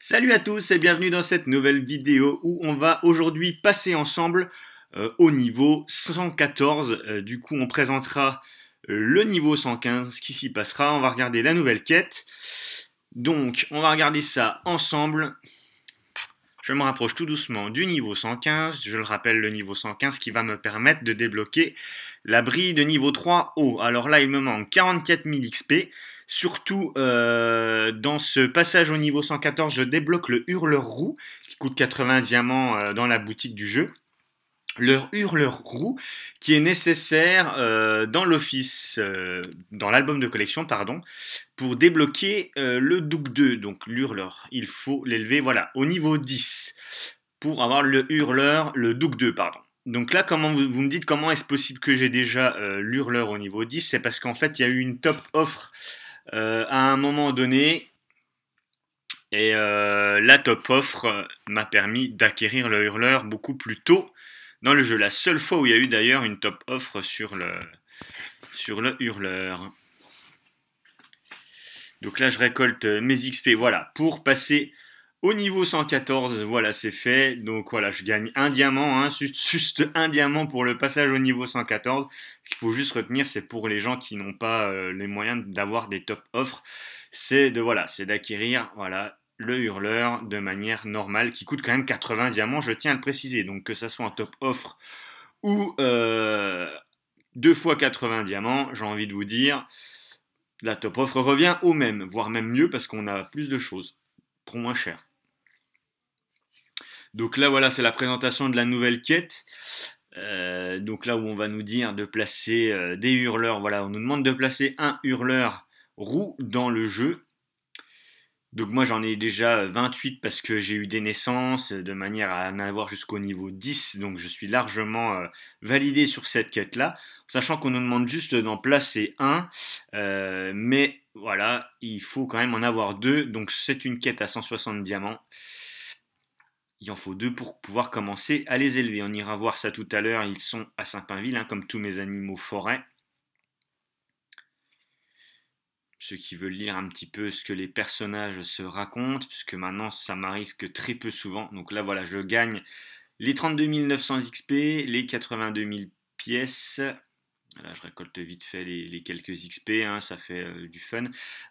Salut à tous et bienvenue dans cette nouvelle vidéo où on va aujourd'hui passer ensemble euh, au niveau 114. Euh, du coup, on présentera euh, le niveau 115, ce qui s'y passera. On va regarder la nouvelle quête. Donc, on va regarder ça ensemble. Je me rapproche tout doucement du niveau 115, je le rappelle le niveau 115 qui va me permettre de débloquer l'abri de niveau 3 haut. Alors là il me manque 44 000 XP, surtout euh, dans ce passage au niveau 114 je débloque le hurleur roux qui coûte 80 diamants euh, dans la boutique du jeu leur hurleur roux qui est nécessaire euh, dans l'office, euh, dans l'album de collection, pardon, pour débloquer euh, le Doug 2, donc l'hurleur. Il faut l'élever, voilà, au niveau 10 pour avoir le hurleur, le Doug 2, pardon. Donc là, comment vous, me dites comment est-ce possible que j'ai déjà l'hurleur au niveau 10 C'est parce qu'en fait, il y a eu une top offre à un moment donné et la top offre m'a permis d'acquérir le hurleur beaucoup plus tôt dans le jeu. La seule fois où il y a eu d'ailleurs une top offre sur le, sur le hurleur. Donc là, je récolte mes XP. Voilà, pour passer au niveau 114, voilà, c'est fait. Donc voilà, je gagne un diamant, hein, juste, un diamant pour le passage au niveau 114. Ce qu'il faut juste retenir, c'est pour les gens qui n'ont pas euh, les moyens d'avoir des top offres, c'est de voilà, c'est d'acquérir voilà le hurleur de manière normale, qui coûte quand même 80 diamants, je tiens à le préciser. Donc que ça soit un top offre ou euh, deux fois 80 diamants, j'ai envie de vous dire, la top offre revient au même, voire même mieux parce qu'on a plus de choses pour moins cher. Donc là voilà, c'est la présentation de la nouvelle quête. Euh, donc là où on va nous dire de placer euh, des hurleurs, voilà, on nous demande de placer un hurleur roux dans le jeu. Donc moi j'en ai déjà 28 parce que j'ai eu des naissances euh, de manière à en avoir jusqu'au niveau 10, donc je suis largement euh, validé sur cette quête-là, sachant qu'on nous demande juste d'en placer un, euh, mais voilà, il faut quand même en avoir deux, donc c'est une quête à 160 diamants. Il en faut deux pour pouvoir commencer à les élever. On ira voir ça tout à l'heure, ils sont à Saint-Pinville, hein, comme tous mes animaux forêts. ceux qui veulent lire un petit peu ce que les personnages se racontent, puisque maintenant ça m'arrive que très peu souvent. Donc là voilà, je gagne les 32 900 XP, les 82 000 pièces. Là, je récolte vite fait les, quelques XP, hein, ça fait euh, du fun.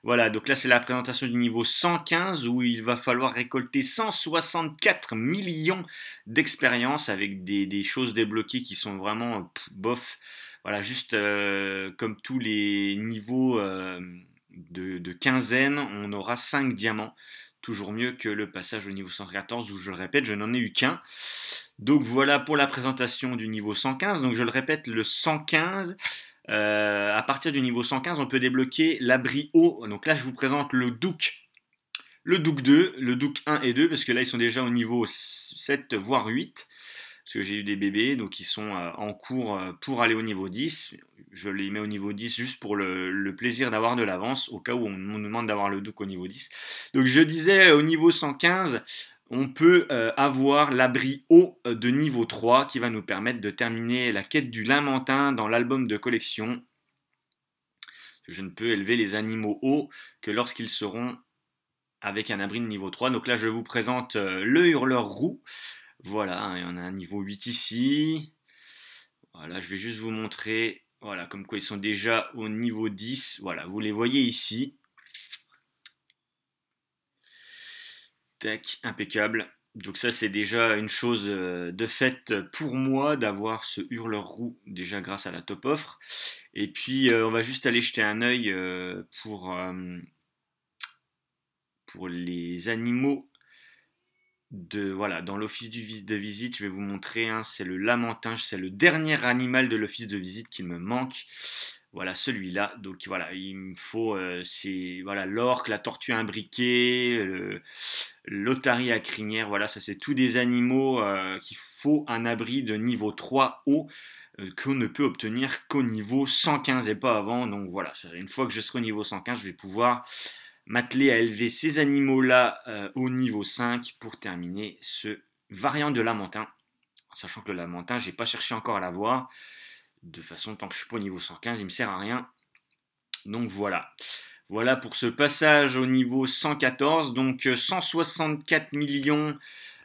Voilà, donc là, c'est la présentation du niveau 115 où il va falloir récolter 164 millions d'expériences avec des, choses débloquées qui sont vraiment bof. Voilà, juste euh, comme tous les niveaux euh, de, quinzaine, on aura 5 diamants. Toujours mieux que le passage au niveau 114 où je le répète, je n'en ai eu qu'un. Donc voilà pour la présentation du niveau 115. Donc je le répète, le 115, euh, à partir du niveau 115, on peut débloquer l'abri haut. Donc là, je vous présente le Duke. Le Duke 2, le Duke 1 et 2, parce que là, ils sont déjà au niveau 7, voire 8. Parce que j'ai eu des bébés, donc ils sont euh, en cours euh, pour aller au niveau 10 je les mets au niveau 10 juste pour le, plaisir d'avoir de l'avance au cas où on nous demande d'avoir le doux au niveau 10. Donc je disais euh, au niveau 115, on peut euh, avoir l'abri haut euh, de niveau 3 qui va nous permettre de terminer la quête du lamentin dans l'album de collection. Je ne peux élever les animaux hauts que lorsqu'ils seront avec un abri de niveau 3. Donc là je vous présente le hurleur roux. Voilà, et hein, en a un niveau 8 ici. Voilà, je vais juste vous montrer voilà, comme quoi ils sont déjà au niveau 10. Voilà, vous les voyez ici. Tac, impeccable. Donc ça, c'est déjà une chose euh, de fait pour moi d'avoir ce hurleur roux déjà grâce à la top offre. Et puis, euh, on va juste aller jeter un œil euh, pour, pour les animaux voilà dans l'office de visite. Je vais vous montrer. Hein, c'est le lamentin. C'est le dernier animal de l'office de visite qui me manque. Voilà celui-là. Donc voilà, il me faut euh, c'est voilà l'orque, la tortue imbriquée, à crinière. Voilà, ça c'est tous des animaux euh, qu'il faut un abri de niveau 3 haut euh, qu'on ne peut obtenir qu'au niveau 115 et pas avant. Donc voilà, une fois que je serai au niveau 115, je vais pouvoir m'atteler à élever ces animaux-là euh, au niveau 5 pour terminer ce variant de lamentin. En sachant que le lamentin, j'ai pas cherché encore à l'avoir. De façon, tant que je suis pas au niveau 115, il me sert à rien. Donc voilà. Voilà pour ce passage au niveau 114. Donc 164 euh, millions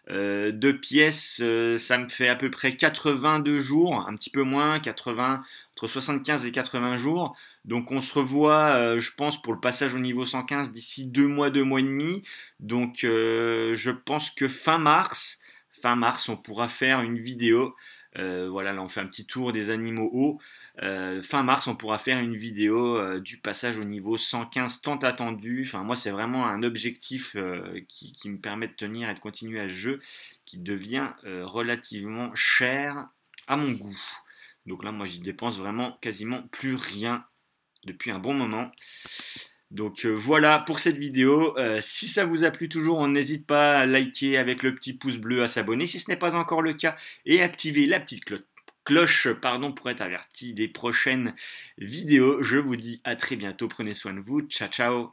euh, deux pièces, euh, ça me fait à peu près 82 jours, un petit peu moins, 80, entre 75 et 80 jours. Donc on se revoit, euh, je pense, pour le passage au niveau 115 d'ici deux mois, deux mois et demi. Donc je pense que fin mars, fin mars, on pourra faire une vidéo. voilà, là on fait un petit tour des animaux hauts. Euh, fin mars, on pourra faire une vidéo euh, du passage au niveau 115 tant attendu. Enfin, moi, c'est vraiment un objectif euh, qui, me permet de tenir et de continuer à ce jeu qui devient relativement cher à mon goût. Donc là, moi, j'y dépense vraiment quasiment plus rien depuis un bon moment. Donc voilà pour cette vidéo. si ça vous a plu toujours, on n'hésite pas à liker avec le petit pouce bleu, à s'abonner si ce n'est pas encore le cas et activer la petite cloche cloche pardon, pour être averti des prochaines vidéos. Je vous dis à très bientôt, prenez soin de vous, ciao ciao